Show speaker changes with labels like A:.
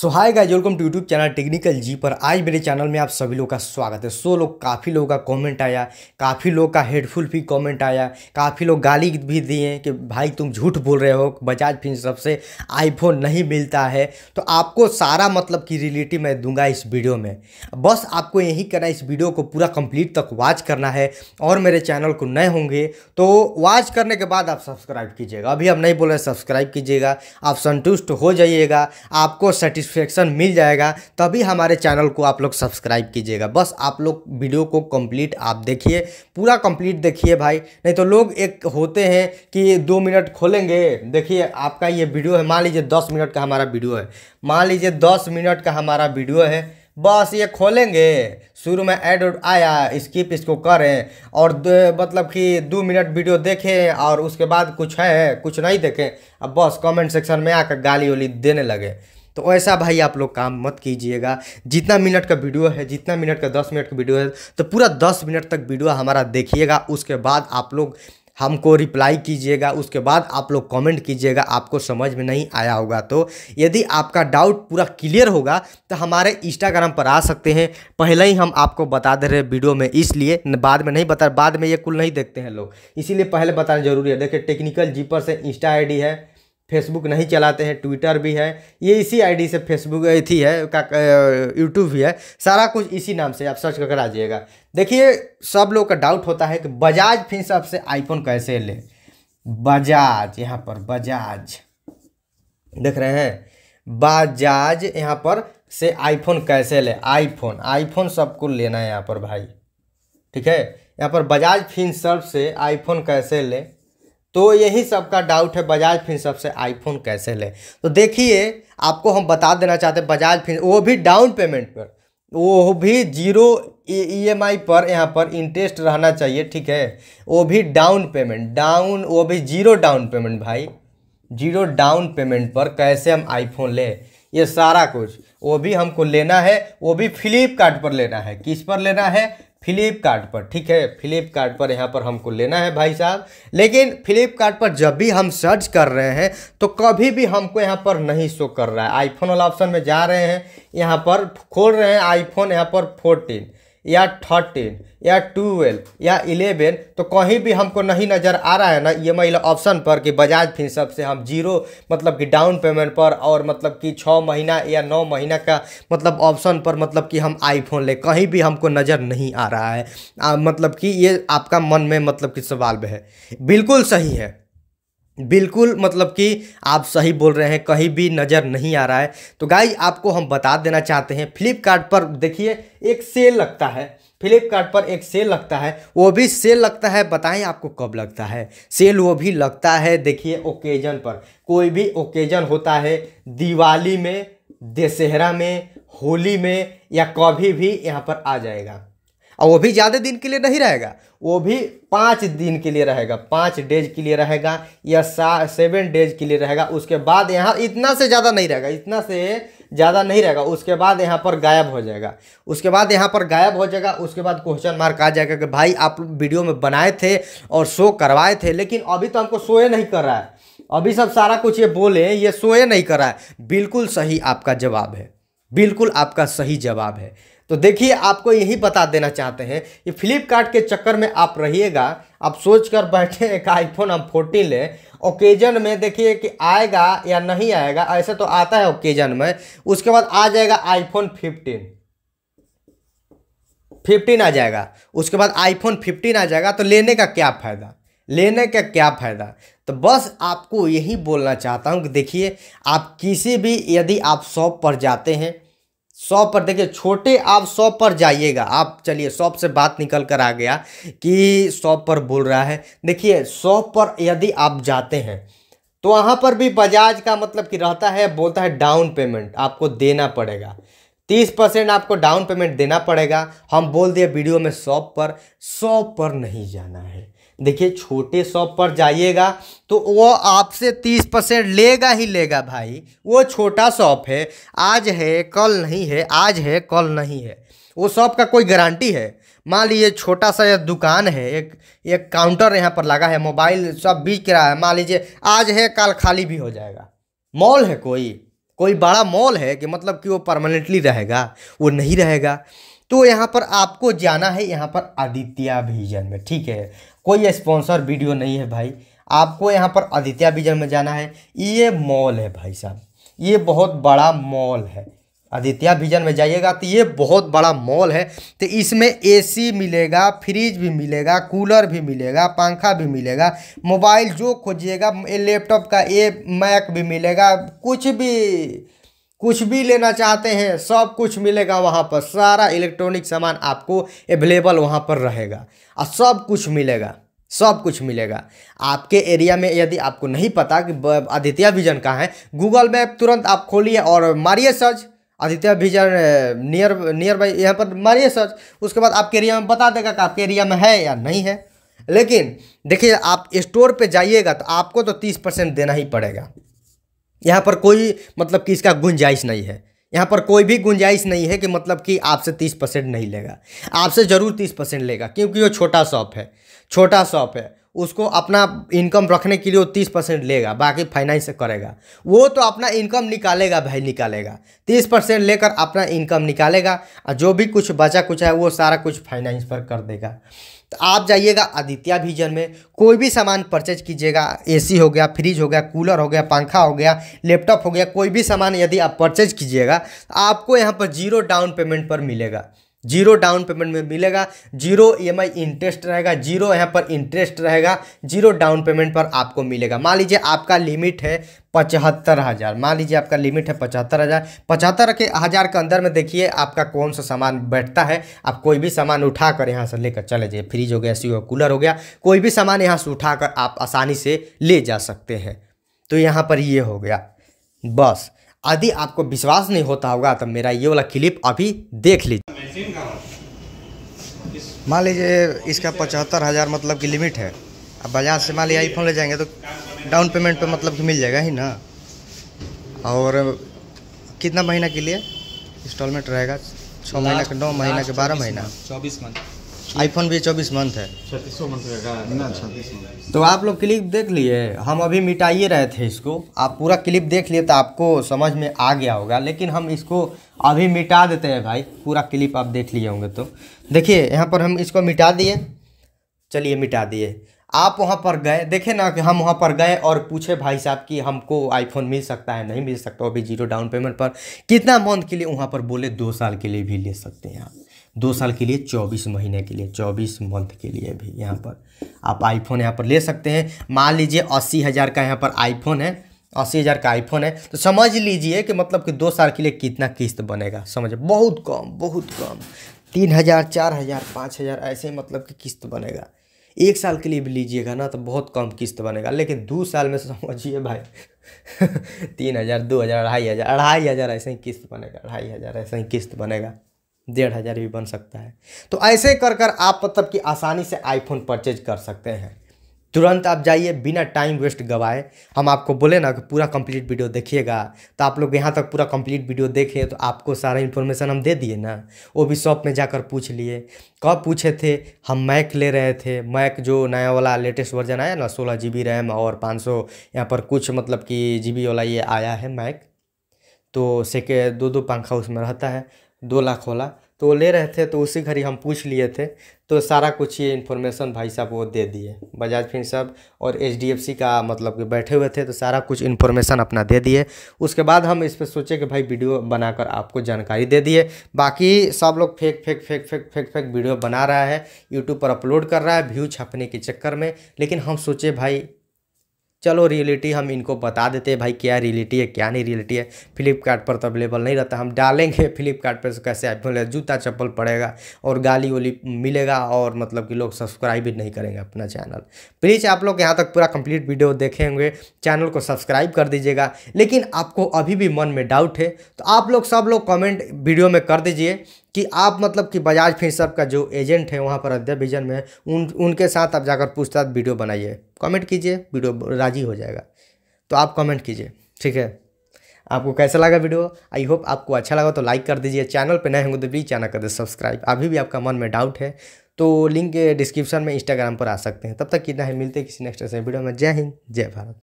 A: so hi guys welcome to YouTube channel technical G पर आज मेरे चैनल में आप सभी लोग का स्वागत है सो लोग काफ़ी लोगों का कमेंट आया काफ़ी लोग का हेडफुल भी कमेंट आया काफ़ी लोग गाली भी दिए कि भाई तुम झूठ बोल रहे हो बजाज फिर सबसे आईफोन नहीं मिलता है तो आपको सारा मतलब की रिलेटिव मैं दूंगा इस वीडियो में बस आपको यही करना इस वीडियो को पूरा कंप्लीट तक वॉच करना है और मेरे चैनल को नए होंगे तो वॉच करने के बाद आप सब्सक्राइब कीजिएगा अभी हम नहीं बोल रहे सब्सक्राइब कीजिएगा आप संतुष्ट हो जाइएगा आपको सेटिस सेटिस्फेक्शन मिल जाएगा तभी हमारे चैनल को आप लोग सब्सक्राइब कीजिएगा बस आप लोग वीडियो को कंप्लीट आप देखिए पूरा कंप्लीट देखिए भाई नहीं तो लोग एक होते हैं कि दो मिनट खोलेंगे देखिए आपका ये वीडियो है मान लीजिए दस मिनट का हमारा वीडियो है मान लीजिए दस मिनट का हमारा वीडियो है बस ये खोलेंगे शुरू में ऐड आया स्किप इसको करें और मतलब कि दो मिनट वीडियो देखें और उसके बाद कुछ है कुछ नहीं देखें अब बस कमेंट सेक्शन में आकर गाली वाली देने लगे तो ऐसा भाई आप लोग काम मत कीजिएगा जितना मिनट का वीडियो है जितना मिनट का दस मिनट का वीडियो है तो पूरा दस मिनट तक वीडियो हमारा देखिएगा उसके बाद आप लोग हमको रिप्लाई कीजिएगा उसके बाद आप लोग कमेंट कीजिएगा आपको समझ में नहीं आया होगा तो यदि आपका डाउट पूरा क्लियर होगा तो हमारे इंस्टाग्राम पर आ सकते हैं पहले ही हम आपको बता दे रहे वीडियो में इसलिए बाद में नहीं बता बाद में ये कुल नहीं देखते हैं लोग इसीलिए पहले बताना जरूरी है देखिए टेक्निकल जीपर से इंस्टा आई है फेसबुक नहीं चलाते हैं ट्विटर भी है ये इसी आईडी से फेसबुक थी है का यूट्यूब भी है सारा कुछ इसी नाम से आप सर्च करके आ जाइएगा देखिए सब लोग का डाउट होता है कि बजाज फिनसअप से आईफोन कैसे लें बजाज यहाँ पर बजाज देख रहे हैं बजाज यहाँ पर से आईफोन कैसे ले आईफोन आईफोन सबको लेना है यहाँ पर भाई ठीक है यहाँ पर बजाज फिनसर्व से आईफोन कैसे ले तो यही सबका डाउट है बजाज फिर से आईफोन कैसे ले तो देखिए आपको हम बता देना चाहते हैं बजाज फिन वो भी डाउन पेमेंट पर वो भी जीरो ई एम आई पर यहाँ पर इंटरेस्ट रहना चाहिए ठीक है वो भी डाउन पेमेंट डाउन वो भी जीरो डाउन पेमेंट भाई जीरो डाउन पेमेंट पर कैसे हम आईफोन लें ये सारा कुछ वो भी हमको लेना है वो भी फ्लिपकार्ट पर लेना है किस पर लेना है फ्लिपकार्ट पर ठीक है फ्लिपकार्ट पर यहाँ पर हमको लेना है भाई साहब लेकिन फ्लिपकार्ट पर जब भी हम सर्च कर रहे हैं तो कभी भी हमको यहाँ पर नहीं शो कर रहा है आईफोन वाला ऑप्शन में जा रहे हैं यहाँ पर खोल रहे हैं आईफोन यहाँ पर फोर्टीन या थर्टीन या ट्वेल्व या इलेवन तो कहीं भी हमको नहीं नज़र आ रहा है ना ई एम ऑप्शन पर कि बजाज फिर से हम जीरो मतलब कि डाउन पेमेंट पर और मतलब कि छः महीना या नौ महीना का मतलब ऑप्शन पर मतलब कि हम आईफोन ले कहीं भी हमको नज़र नहीं आ रहा है आ, मतलब कि ये आपका मन में मतलब कि सवाल है बिल्कुल सही है बिल्कुल मतलब कि आप सही बोल रहे हैं कहीं भी नज़र नहीं आ रहा है तो गाई आपको हम बता देना चाहते हैं फ्लिपकार्ट पर देखिए एक सेल लगता है फ्लिपकार्ट पर एक सेल लगता है वो भी सेल लगता है बताएं आपको कब लगता है सेल वो भी लगता है देखिए ओकेजन पर कोई भी ओकेजन होता है दिवाली में दशहरा में होली में या कभी भी यहाँ पर आ जाएगा और वो भी ज़्यादा दिन के लिए नहीं रहेगा वो भी पाँच दिन के लिए रहेगा पाँच डेज के लिए रहेगा या सा सेवन डेज के लिए रहेगा उसके बाद यहाँ इतना से ज़्यादा नहीं रहेगा इतना से ज़्यादा नहीं रहेगा उसके बाद यहाँ पर गायब हो जाएगा उसके बाद यहाँ पर गायब हो जाएगा उसके बाद क्वेश्चन मार्क आ जाएगा कि भाई आप वीडियो में बनाए थे और शो करवाए थे लेकिन अभी तो हमको शोए नहीं कर रहा है अभी सब सारा कुछ ये बोले ये शोए नहीं कर रहा है बिल्कुल सही आपका जवाब है बिल्कुल आपका सही जवाब है तो देखिए आपको यही बता देना चाहते हैं कि फ्लिपकार्ट के चक्कर में आप रहिएगा आप सोच कर बैठे एक आईफोन हम फोर्टीन लें ओकेजन में देखिए कि आएगा या नहीं आएगा ऐसे तो आता है ओकेजन में उसके बाद आ जाएगा आईफोन फिफ्टीन फिफ्टीन आ जाएगा उसके बाद आईफोन फिफ्टीन आ जाएगा तो लेने का क्या फ़ायदा लेने का क्या फ़ायदा तो बस आपको यही बोलना चाहता हूँ कि देखिए आप किसी भी यदि आप शॉप पर जाते हैं शॉप पर देखिए छोटे आप शॉप पर जाइएगा आप चलिए शॉप से बात निकल कर आ गया कि शॉप पर बोल रहा है देखिए शॉप पर यदि आप जाते हैं तो वहाँ पर भी बजाज का मतलब कि रहता है बोलता है डाउन पेमेंट आपको देना पड़ेगा तीस परसेंट आपको डाउन पेमेंट देना पड़ेगा हम बोल दिए वीडियो में शॉप पर शॉप पर नहीं जाना है देखिए छोटे शॉप पर जाइएगा तो वो आपसे तीस परसेंट लेगा ही लेगा भाई वो छोटा शॉप है आज है कल नहीं है आज है कल नहीं है वो शॉप का कोई गारंटी है मान लीजिए छोटा सा यह दुकान है एक एक काउंटर यहाँ पर लगा है मोबाइल सब बिक रहा है मान लीजिए आज है कल खाली भी हो जाएगा मॉल है कोई कोई बड़ा मॉल है कि मतलब कि वो परमानेंटली रहेगा वो नहीं रहेगा तो यहाँ पर आपको जाना है यहाँ पर आदित्य विजन में ठीक है कोई स्पॉन्सर वीडियो नहीं है भाई आपको यहाँ पर आदित्य विजन में जाना है ये मॉल है भाई साहब ये बहुत बड़ा मॉल है आदित्य विजन में जाइएगा तो ये बहुत बड़ा मॉल है तो इसमें एसी मिलेगा फ्रिज भी मिलेगा कूलर भी मिलेगा पंखा भी मिलेगा मोबाइल जो खोजिएगा लैपटॉप का ए मैक भी मिलेगा कुछ भी कुछ भी लेना चाहते हैं सब कुछ मिलेगा वहाँ पर सारा इलेक्ट्रॉनिक सामान आपको अवेलेबल वहाँ पर रहेगा और सब कुछ मिलेगा सब कुछ मिलेगा आपके एरिया में यदि आपको नहीं पता कि आदित्य विजन कहाँ है गूगल मैप तुरंत आप खोलिए और मारिए search Aditya vision near near by यहाँ पर मारिए सर्च उसके बाद आपके एरिया में बता देगा कि आपके एरिया में है या नहीं है लेकिन देखिए आप स्टोर पे जाइएगा तो आपको तो तीस परसेंट देना ही पड़ेगा यहाँ पर कोई मतलब कि इसका गुंजाइश नहीं है यहाँ पर कोई भी गुंजाइश नहीं है कि मतलब कि आपसे तीस परसेंट नहीं लेगा आपसे ज़रूर तीस परसेंट लेगा क्योंकि वो छोटा शॉप है छोटा शॉप है उसको अपना इनकम रखने के लिए वो तीस परसेंट लेगा बाकी फाइनेंस करेगा वो तो अपना इनकम निकालेगा भाई निकालेगा तीस परसेंट लेकर अपना इनकम निकालेगा और जो भी कुछ बचा कुछ है वो सारा कुछ फाइनेंस पर कर देगा तो आप जाइएगा आदित्य विजन में कोई भी सामान परचेज कीजिएगा एसी हो गया फ्रिज हो गया कूलर हो गया पंखा हो गया लैपटॉप हो गया कोई भी सामान यदि आप परचेज कीजिएगा तो आपको यहाँ पर जीरो डाउन पेमेंट पर मिलेगा जीरो डाउन पेमेंट में मिलेगा जीरो ई e इंटरेस्ट रहेगा जीरो यहाँ पर इंटरेस्ट रहेगा जीरो डाउन पेमेंट पर आपको मिलेगा मान लीजिए आपका लिमिट है पचहत्तर हज़ार मान लीजिए आपका लिमिट है पचहत्तर हज़ार पचहत्तर के हज़ार के अंदर में देखिए आपका कौन सा सामान बैठता है आप कोई भी सामान उठा कर यहाँ से लेकर चले जाइए फ्रिज हो गया सी हो कूलर हो गया कोई भी सामान यहाँ से उठा कर आप आसानी से ले जा सकते हैं तो यहाँ पर ये हो गया बस यदि आपको विश्वास नहीं होता होगा तो मेरा ये वाला क्लिप अभी देख लीजिए मान लीजिए इसका पचहत्तर हज़ार मतलब कि लिमिट है अब बाजार से मान लीजिए आईफोन ले जाएंगे तो डाउन पेमेंट पे मतलब कि मिल जाएगा ही ना और कितना महीना के लिए इंस्टॉलमेंट रहेगा छः महीना के नौ महीना के बारह महीना चौबीस मंथ आईफोन भी चौबीस मंथ है तो आप लोग क्लिप देख लिए हम अभी मिटाइए रहे थे इसको आप पूरा क्लिप देख लिए तो आपको समझ में आ गया होगा लेकिन हम इसको अभी मिटा देते हैं भाई पूरा क्लिप आप देख लिए होंगे तो देखिए यहाँ पर हम इसको मिटा दिए चलिए मिटा दिए आप वहाँ पर गए देखे ना कि हम वहाँ पर गए और पूछे भाई साहब कि हमको आईफोन मिल सकता है नहीं मिल सकता अभी जीरो डाउन पेमेंट पर कितना मंथ के लिए वहाँ पर बोले दो साल के लिए भी ले सकते हैं आप दो साल के लिए चौबीस महीने के लिए चौबीस मंथ के लिए भी यहाँ पर आप आईफोन यहाँ पर ले सकते हैं मान लीजिए अस्सी हज़ार का यहाँ पर आईफोन है अस्सी हज़ार का आईफोन है तो समझ लीजिए कि मतलब कि दो साल के लिए कितना किस्त बनेगा समझ बहुत कम बहुत कम तीन हज़ार चार हज़ार पाँच हज़ार ऐसे मतलब कि किस्त बनेगा एक साल के लिए भी लीजिएगा ना तो बहुत कम किस्त बनेगा लेकिन दो साल में समझिए भाई तीन हज़ार दो हज़ार अढ़ाई हज़ार अढ़ाई हज़ार ऐसे ही किस्त बनेगा अढ़ाई हज़ार ऐसे ही किस्त बनेगा डेढ़ हज़ार भी बन सकता है तो ऐसे कर कर आप मतलब कि आसानी से आईफोन परचेज कर सकते हैं तुरंत आप जाइए बिना टाइम वेस्ट गवाए हम आपको बोले ना कि पूरा कंप्लीट वीडियो देखिएगा तो आप लोग यहाँ तक पूरा कंप्लीट वीडियो देखे तो आपको सारा इन्फॉर्मेशन हम दे दिए ना वो भी शॉप में जाकर पूछ लिए कब पूछे थे हम मैक ले रहे थे मैक जो नया वाला लेटेस्ट वर्जन आया ना सोलह जी रैम और पाँच सौ यहाँ पर कुछ मतलब कि जी वाला ये आया है मैक तो सेके दो दो पंखा उसमें रहता है दो लाख वाला तो ले रहे थे तो उसी घड़ी हम पूछ लिए थे तो सारा कुछ ये इन्फॉर्मेशन भाई साहब वो दे दिए बजाज फिन साहब और एच का मतलब कि बैठे हुए थे तो सारा कुछ इन्फॉर्मेशन अपना दे दिए उसके बाद हम इस पर सोचे कि भाई वीडियो बनाकर आपको जानकारी दे दिए बाकी सब लोग fake fake fake fake fake fake video बना रहा है यूट्यूब पर अपलोड कर रहा है व्यू छापने के चक्कर में लेकिन हम सोचे भाई चलो रियलिटी हम इनको बता देते हैं भाई क्या रियलिटी है क्या नहीं रियलिटी है फ्लिपकार्ट पर तो अवेलेबल नहीं रहता हम डालेंगे फ्लिपकार्ट पर कैसे आईफोन जूता चप्पल पड़ेगा और गाली वाली मिलेगा और मतलब कि लोग सब्सक्राइब भी नहीं करेंगे अपना चैनल प्लीज़ आप लोग यहाँ तक पूरा कंप्लीट वीडियो देखेंगे चैनल को सब्सक्राइब कर दीजिएगा लेकिन आपको अभी भी मन में डाउट है तो आप लोग सब लोग कमेंट वीडियो में कर दीजिए कि आप मतलब कि बजाज फिंसअप का जो एजेंट है वहाँ पर विजन में उन उनके साथ आप जाकर पूछताछ वीडियो बनाइए कमेंट कीजिए वीडियो राजी हो जाएगा तो आप कमेंट कीजिए ठीक है आपको कैसा लगा वीडियो आई होप आपको अच्छा लगा तो लाइक कर दीजिए चैनल पर नए होंगे तो प्लीज़ चैनल कर दे सब्सक्राइब अभी भी आपका मन में डाउट है तो लिंक डिस्क्रिप्शन में इंस्टाग्राम पर आ सकते हैं तब तक कितना है मिलते किसी नेक्स्ट वीडियो में जय हिंद जय भारत